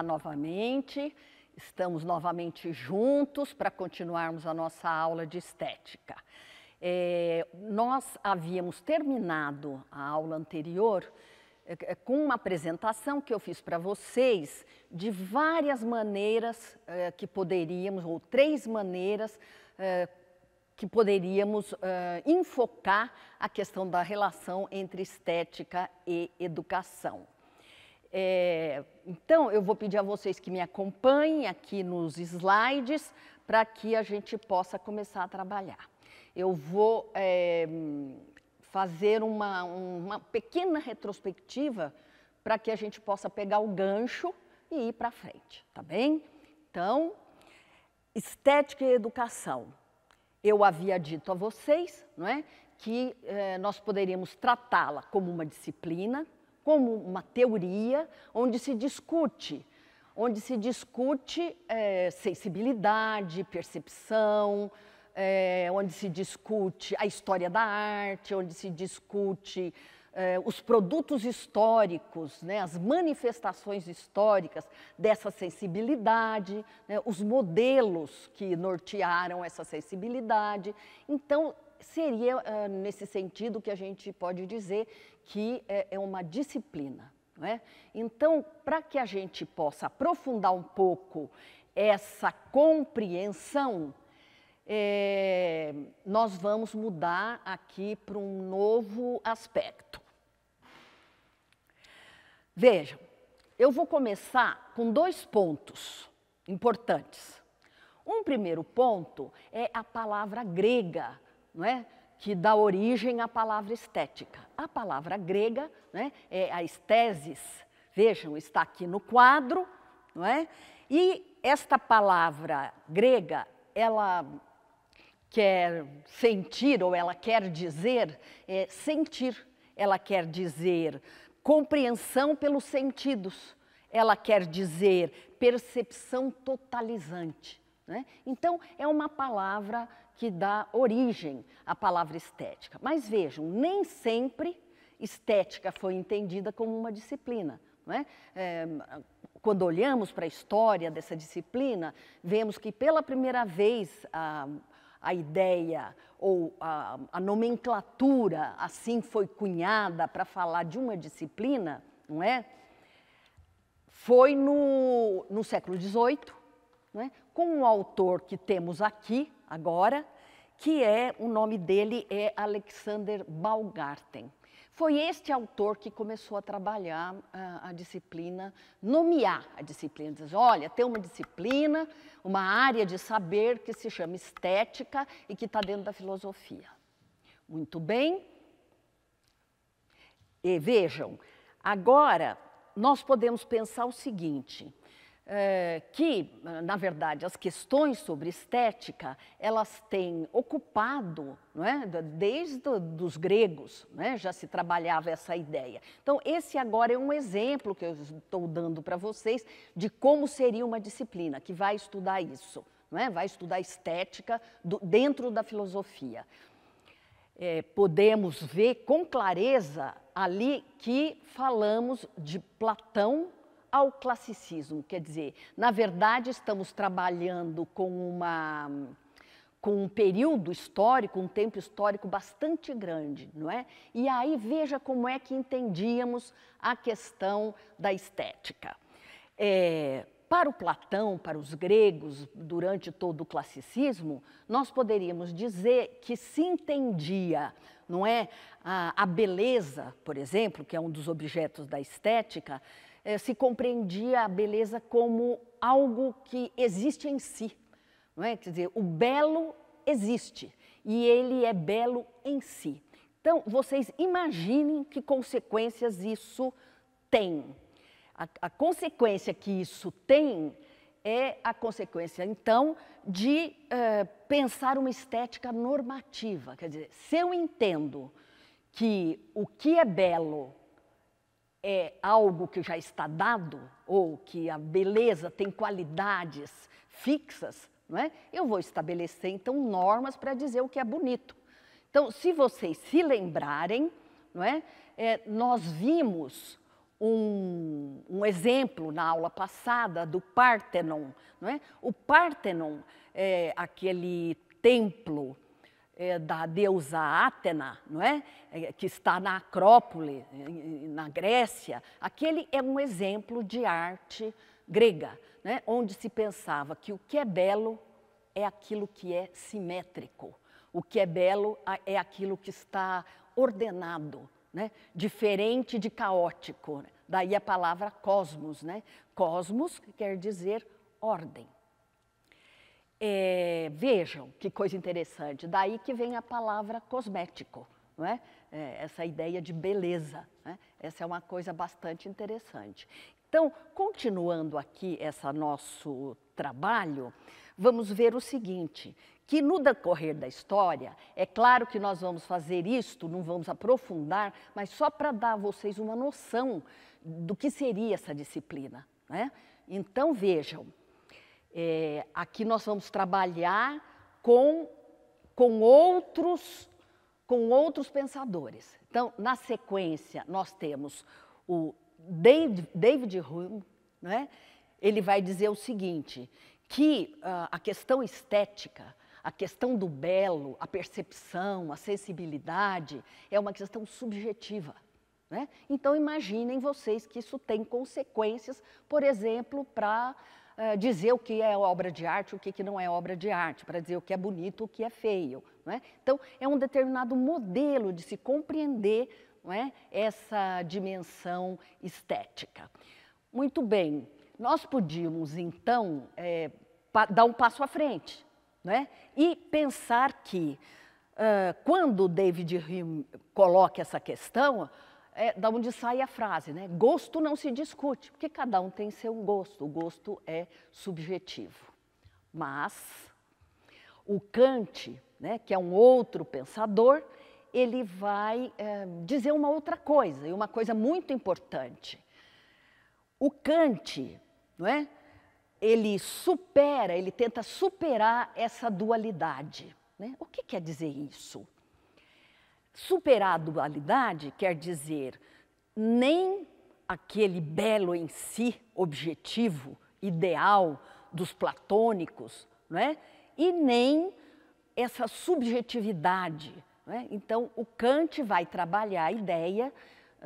novamente. Estamos novamente juntos para continuarmos a nossa aula de estética. É, nós havíamos terminado a aula anterior é, é com uma apresentação que eu fiz para vocês de várias maneiras é, que poderíamos, ou três maneiras é, que poderíamos é, enfocar a questão da relação entre estética e educação. É, então, eu vou pedir a vocês que me acompanhem aqui nos slides para que a gente possa começar a trabalhar. Eu vou é, fazer uma, uma pequena retrospectiva para que a gente possa pegar o gancho e ir para frente, tá bem? Então, estética e educação. Eu havia dito a vocês, não é, que é, nós poderíamos tratá-la como uma disciplina, como uma teoria onde se discute, onde se discute é, sensibilidade, percepção, é, onde se discute a história da arte, onde se discute é, os produtos históricos, né, as manifestações históricas dessa sensibilidade, né, os modelos que nortearam essa sensibilidade. Então, seria é, nesse sentido que a gente pode dizer que é, é uma disciplina. Não é? Então, para que a gente possa aprofundar um pouco essa compreensão, é, nós vamos mudar aqui para um novo aspecto. Vejam, eu vou começar com dois pontos importantes. Um primeiro ponto é a palavra grega, não é? que dá origem à palavra estética. A palavra grega né, é a estesis, vejam, está aqui no quadro, não é? E esta palavra grega, ela quer sentir ou ela quer dizer é, sentir, ela quer dizer compreensão pelos sentidos, ela quer dizer percepção totalizante. Né? Então, é uma palavra que dá origem à palavra estética. Mas vejam, nem sempre estética foi entendida como uma disciplina. Não é? é quando olhamos para a história dessa disciplina, vemos que pela primeira vez a, a ideia ou a, a nomenclatura assim foi cunhada para falar de uma disciplina, não é? Foi no, no século XVIII, é? com um autor que temos aqui, agora, que é o nome dele é Alexander Baumgarten. Foi este autor que começou a trabalhar a, ah, a disciplina, nomear a disciplina. Diz, assim, olha, tem uma disciplina, uma área de saber que se chama estética e que está dentro da filosofia. Muito bem. E vejam, agora nós podemos pensar o seguinte: é, que, na verdade, as questões sobre estética, elas têm ocupado, não é? desde os gregos, né, já se trabalhava essa ideia. Então, esse agora é um exemplo que eu estou dando para vocês de como seria uma disciplina que vai estudar isso, não é? vai estudar estética do, dentro da filosofia. É, podemos ver com clareza ali que falamos de Platão ao classicismo, quer dizer, na verdade estamos trabalhando com uma com um período histórico, um tempo histórico bastante grande, não é? E aí veja como é que entendíamos a questão da estética. É, para o Platão, para os gregos, durante todo o classicismo, nós poderíamos dizer que se entendia, não é, a, a beleza, por exemplo, que é um dos objetos da estética, eh, se compreendia a beleza como algo que existe em si. Não é? Quer dizer, o belo existe e ele é belo em si. Então, vocês imaginem que consequências isso tem. A, a consequência que isso tem é a consequência, então, de eh, pensar uma estética normativa. Quer dizer, se eu entendo que o que é belo é algo que já está dado, ou que a beleza tem qualidades fixas, não é? eu vou estabelecer então normas para dizer o que é bonito. Então, se vocês se lembrarem, não é? é nós vimos um, um, exemplo na aula passada do Partenon. Não é? O Partenon é aquele templo é, da deusa Atena, não é? é? que está na Acrópole, na Grécia, aquele é um exemplo de arte grega, né? onde se pensava que o que é belo é aquilo que é simétrico, o que é belo é aquilo que está ordenado, né? diferente de caótico. Né? Daí a palavra cosmos. Né? Cosmos quer dizer ordem. É, vejam que coisa interessante, daí que vem a palavra cosmético, não é? é essa ideia de beleza, né? essa é uma coisa bastante interessante. Então, continuando aqui esse nosso trabalho, vamos ver o seguinte, que no decorrer da história, é claro que nós vamos fazer isto, não vamos aprofundar, mas só para dar a vocês uma noção do que seria essa disciplina. Né? Então, vejam, é, aqui nós vamos trabalhar com, com, outros, com outros pensadores. Então, na sequência, nós temos o David, David Hume, né? ele vai dizer o seguinte, que uh, a questão estética, a questão do belo, a percepção, a sensibilidade, é uma questão subjetiva. Né? Então, imaginem vocês que isso tem consequências, por exemplo, para eh, dizer o que é obra de arte, o que, que não é obra de arte, para dizer o que é bonito, o que é feio. É? Então, é um determinado modelo de se compreender é? essa dimensão estética. Muito bem, nós podíamos, então, é, dar um passo à frente né, e pensar que, uh, quando David Hume coloca essa questão, é, da onde sai a frase, né? Gosto não se discute, porque cada um tem seu gosto, o gosto é subjetivo. Mas o Kant, né, que é um outro pensador, ele vai é, dizer uma outra coisa, e uma coisa muito importante. O Kant, não é? ele supera, ele tenta superar essa dualidade. Né? O que quer dizer isso? Superar a dualidade quer dizer nem aquele belo em si, objetivo, ideal dos platônicos, não é? e nem essa subjetividade. É? Então, o Kant vai trabalhar a ideia,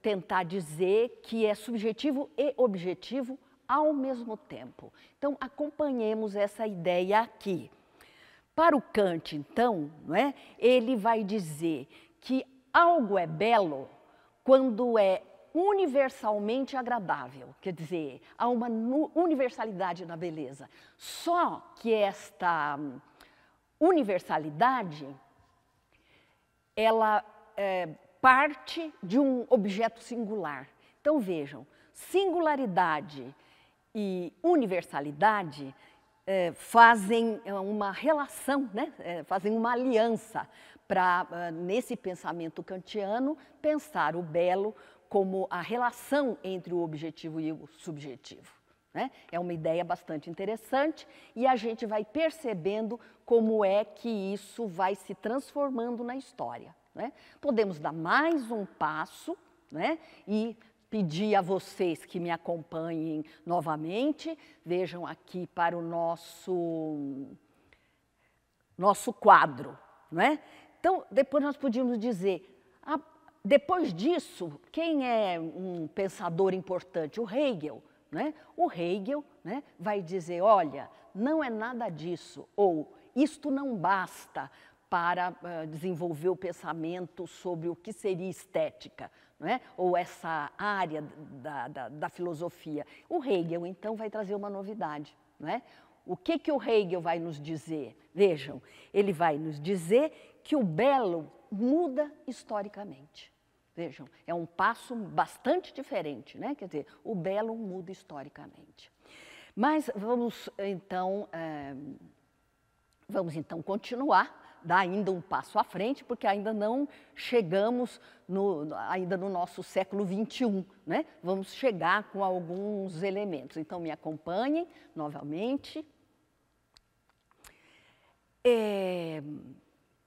tentar dizer que é subjetivo e objetivo ao mesmo tempo. Então, acompanhemos essa ideia aqui. Para o Kant, então, não é? ele vai dizer que algo é belo quando é universalmente agradável, quer dizer, há uma universalidade na beleza. Só que esta hum, universalidade ela é, parte de um objeto singular. Então vejam, singularidade e universalidade é, fazem é, uma relação, né? É, fazem uma aliança, para, ah, nesse pensamento kantiano, pensar o belo como a relação entre o objetivo e o subjetivo. Né? É uma ideia bastante interessante e a gente vai percebendo como é que isso vai se transformando na história. Né? Podemos dar mais um passo né? e pedir a vocês que me acompanhem novamente, vejam aqui para o nosso, nosso quadro. Não é? Então, depois nós podíamos dizer, a, depois disso, quem é um pensador importante? O Hegel. Né? O Hegel né, vai dizer, olha, não é nada disso, ou isto não basta para uh, desenvolver o pensamento sobre o que seria estética, né? ou essa área da, da, da, filosofia. O Hegel, então, vai trazer uma novidade. Né? O que, que o Hegel vai nos dizer? Vejam, ele vai nos dizer que o belo muda historicamente. Vejam, é um passo bastante diferente, né? Quer dizer, o belo muda historicamente. Mas vamos então, é, vamos então continuar, dar ainda um passo à frente, porque ainda não chegamos no, ainda no nosso século XXI, né? Vamos chegar com alguns elementos. Então me acompanhem novamente. É...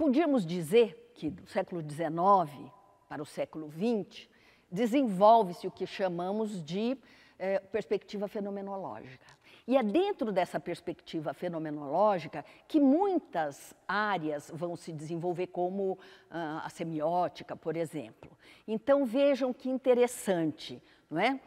Podíamos dizer que do século XIX para o século XX desenvolve-se o que chamamos de eh, perspectiva fenomenológica. E é dentro dessa perspectiva fenomenológica que muitas áreas vão se desenvolver, como ah, a semiótica, por exemplo. Então vejam que interessante, não é?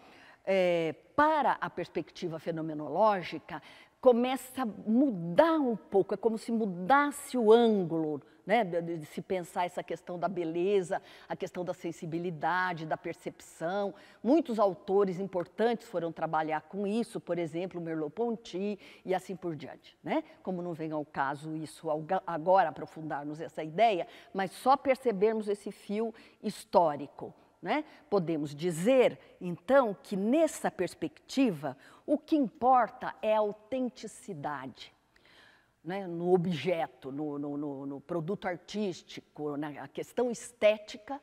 é, para a perspectiva fenomenológica, começa a mudar um pouco, é como se mudasse o ângulo, né, de se pensar essa questão da beleza, a questão da sensibilidade, da percepção. Muitos autores importantes foram trabalhar com isso, por exemplo, Merleau-Ponty e assim por diante, né? Como não vem ao caso isso agora aprofundarmos essa ideia, mas só percebermos esse fio histórico. Né? Podemos dizer, então, que nessa perspectiva, o que importa é a autenticidade. Né, no objeto, no, no, no, no, produto artístico, na questão estética,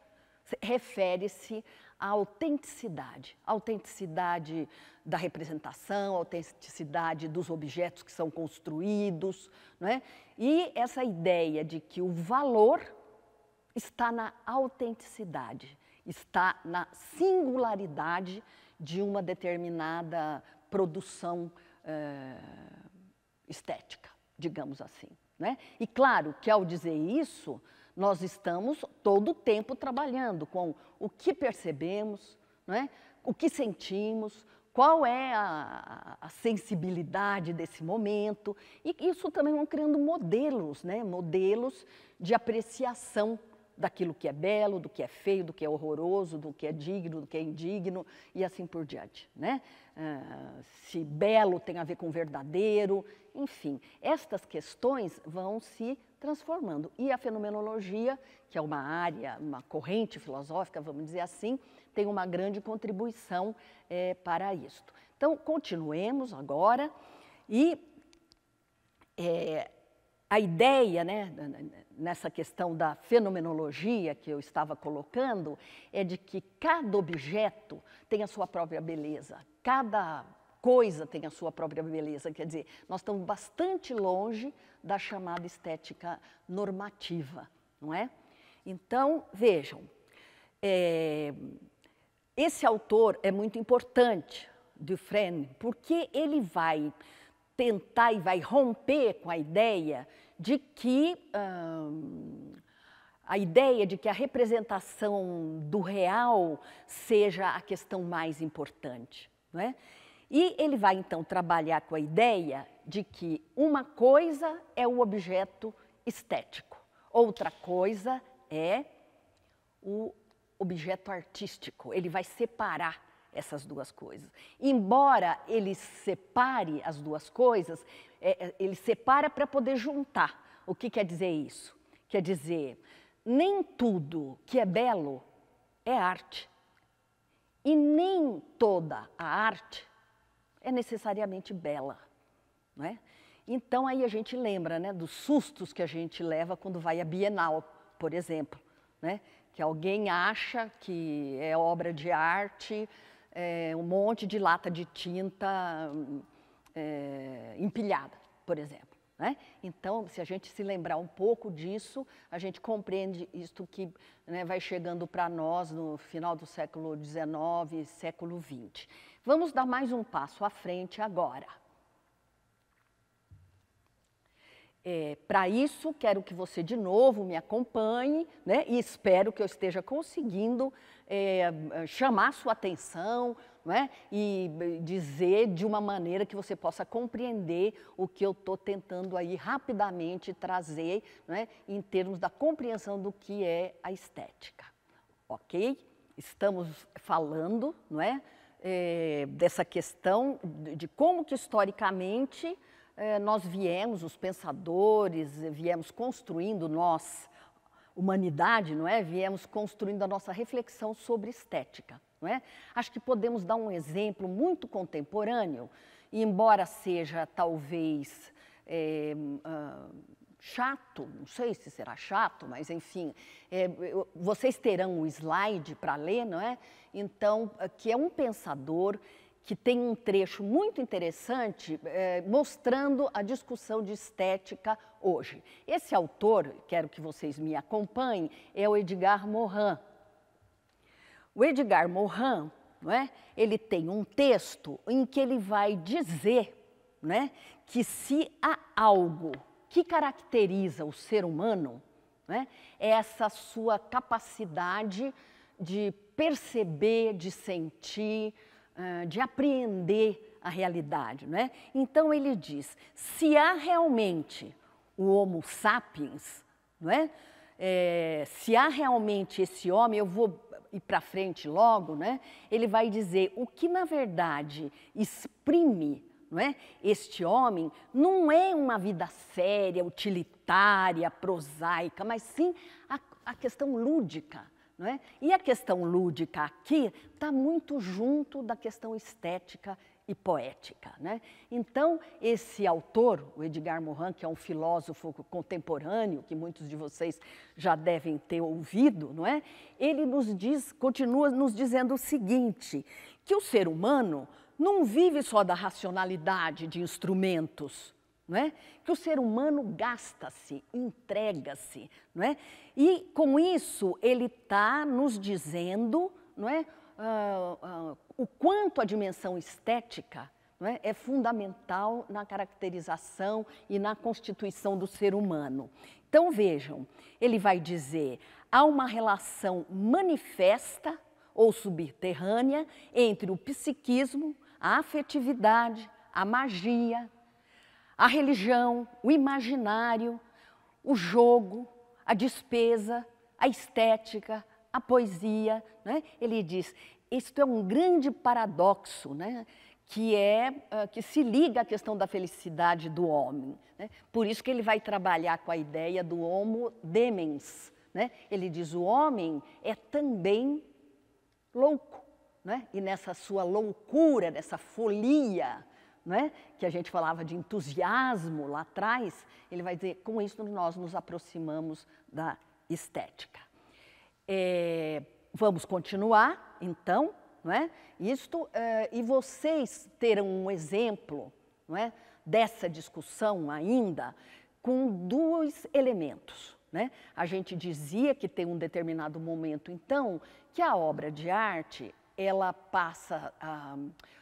refere-se à autenticidade, autenticidade da representação, autenticidade dos objetos que são construídos, né? e essa ideia de que o valor está na autenticidade está na singularidade de uma determinada produção é, estética, digamos assim. Né? E claro que ao dizer isso, nós estamos todo o tempo trabalhando com o que percebemos, né? o que sentimos, qual é a, a, sensibilidade desse momento. E isso também vão criando modelos, né? modelos de apreciação daquilo que é belo, do que é feio, do que é horroroso, do que é digno, do que é indigno e assim por diante. Né? Uh, se belo tem a ver com verdadeiro, enfim, estas questões vão se transformando. E a fenomenologia, que é uma área, uma corrente filosófica, vamos dizer assim, tem uma grande contribuição é, para isto. Então, continuemos agora e. É, a ideia, né, nessa questão da fenomenologia que eu estava colocando, é de que cada objeto tem a sua própria beleza, cada coisa tem a sua própria beleza. Quer dizer, nós estamos bastante longe da chamada estética normativa, não é? Então, vejam, é, esse autor é muito importante, Dufresne, porque ele vai tentar e vai romper com a ideia de que hum, a ideia de que a representação do real seja a questão mais importante. Não é? E ele vai então trabalhar com a ideia de que uma coisa é o objeto estético, outra coisa é o objeto artístico. Ele vai separar essas duas coisas. Embora ele separe as duas coisas, é, é ele separa para poder juntar. O que quer dizer isso? Quer dizer, nem tudo que é belo é arte. E nem toda a arte é necessariamente bela, não é? Então aí a gente lembra, né, dos sustos que a gente leva quando vai à Bienal, por exemplo, né? Que alguém acha que é obra de arte é, um monte de lata de tinta é, empilhada, por exemplo. Né? Então, se a gente se lembrar um pouco disso, a gente compreende isto que né, vai chegando para nós no final do século XIX, século XX. Vamos dar mais um passo à frente agora. É, para isso, quero que você de novo me acompanhe né, e espero que eu esteja conseguindo é, chamar sua atenção né? e eh, dizer de uma maneira que você possa compreender o que eu estou tentando aí rapidamente trazer né? em termos da compreensão do que é a estética. Ok? Estamos falando não é? é dessa questão de como que historicamente eh, nós viemos, os pensadores, viemos construindo nós humanidade, não é? Viemos construindo a nossa reflexão sobre estética, não é? Acho que podemos dar um exemplo muito contemporâneo, e embora seja talvez é, uh, chato, não sei se será chato, mas enfim, é, vocês terão o slide para ler, não é? Então, ah, que é um pensador que tem um trecho muito interessante eh, mostrando a discussão de estética hoje. Esse autor, quero que vocês me acompanhem, é o Edgar Morin. O Edgar Morin, né? ele tem um texto em que ele vai dizer né, que se há algo que caracteriza o ser humano, né, é essa sua capacidade de perceber, de sentir, ah, de apreender a realidade. Não é? Então ele diz: se há realmente o Homo sapiens, não é? é se há realmente esse homem, eu vou ir para frente logo, né? ele vai dizer o que na verdade exprime não é? este homem não é uma vida séria, utilitária, prosaica, mas sim a, a questão lúdica, não é? E a questão lúdica aqui está muito junto da questão estética e poética. Né? Então, esse autor, o Edgar Morin, que é um filósofo contemporâneo, que muitos de vocês já devem ter ouvido, não é? ele nos diz, continua nos dizendo o seguinte, que o ser humano não vive só da racionalidade de instrumentos, não é? Que o ser humano gasta-se, entrega-se, não é? E com isso ele está nos dizendo, não é? Uh, uh, o quanto a dimensão estética é? é? fundamental na caracterização e na constituição do ser humano. Então vejam, ele vai dizer há uma relação manifesta ou subterrânea entre o psiquismo, a afetividade, a magia, a religião, o imaginário, o jogo, a despesa, a estética, a poesia. Né? Ele diz: isto é um grande paradoxo, né? que é que se liga à questão da felicidade do homem. Né? Por isso que ele vai trabalhar com a ideia do homo demens. Né? Ele diz: o homem é também louco, né? e nessa sua loucura, nessa folia, né, que a gente falava de entusiasmo lá atrás, ele vai dizer, com isso nós nos aproximamos da estética. É, vamos continuar, então, não né, Isto, é, e vocês terão um exemplo é, dessa discussão ainda com dois elementos. Né? A gente dizia que tem um determinado momento, então, que a obra de arte ela passa a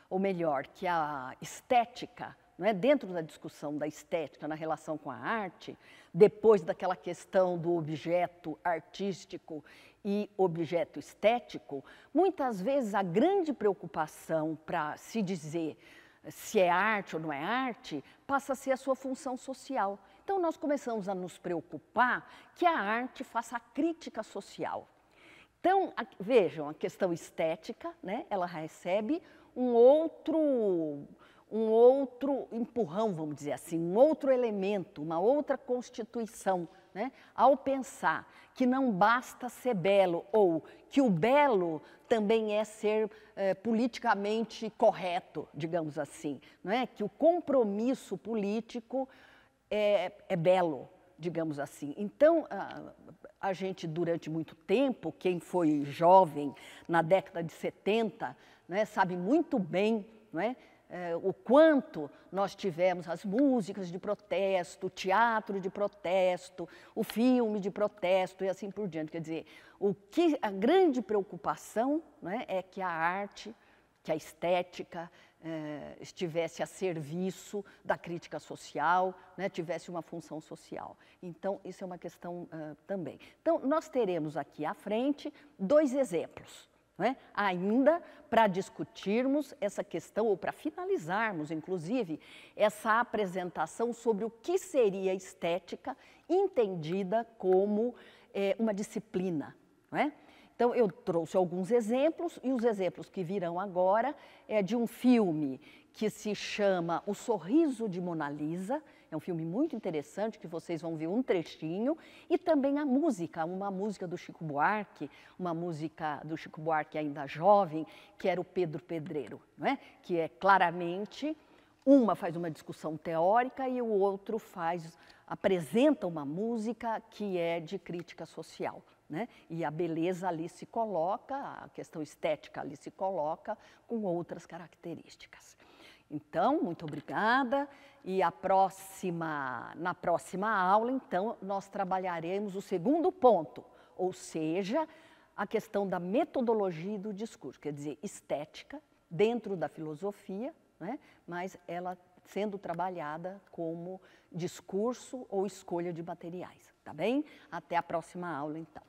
ou melhor, que a estética, não é dentro da discussão da estética na relação com a arte, depois daquela questão do objeto artístico e objeto estético, muitas vezes a grande preocupação para se dizer se é arte ou não é arte passa a ser a sua função social. Então nós começamos a nos preocupar que a arte faça a crítica social. Então, a, vejam, a questão estética, né, ela recebe um outro um outro empurrão, vamos dizer assim, um outro elemento, uma outra constituição, né? ao pensar que não basta ser belo ou que o belo também é ser é, politicamente correto, digamos assim, não é? que o compromisso político é, é belo, digamos assim. Então, ah, a gente, durante muito tempo, quem foi jovem na década de 70, né, sabe muito bem né, é, o quanto nós tivemos as músicas de protesto, o teatro de protesto, o filme de protesto e assim por diante. Quer dizer, o que, a grande preocupação né, é que a arte que a estética eh, estivesse a serviço da crítica social, né, tivesse uma função social. Então, isso é uma questão uh, também. Então, nós teremos aqui à frente dois exemplos. É? ainda para discutirmos essa questão, ou para finalizarmos, inclusive, essa apresentação sobre o que seria estética entendida como é, uma disciplina. É? Então, eu trouxe alguns exemplos, e os exemplos que virão agora é de um filme que se chama O Sorriso de Mona Lisa. É um filme muito interessante que vocês vão ver um trechinho. E também a música, uma música do Chico Buarque, uma música do Chico Buarque ainda jovem, que era o Pedro Pedreiro, não é? que é claramente uma faz uma discussão teórica e o outro faz apresenta uma música que é de crítica social. Né? E a beleza ali se coloca, a questão estética ali se coloca com outras características. Então, muito obrigada. E a próxima, na próxima aula, então, nós trabalharemos o segundo ponto, ou seja, a questão da metodologia do discurso, quer dizer, estética dentro da filosofia, né? mas ela sendo trabalhada como discurso ou escolha de materiais, tá bem? Até a próxima aula, então.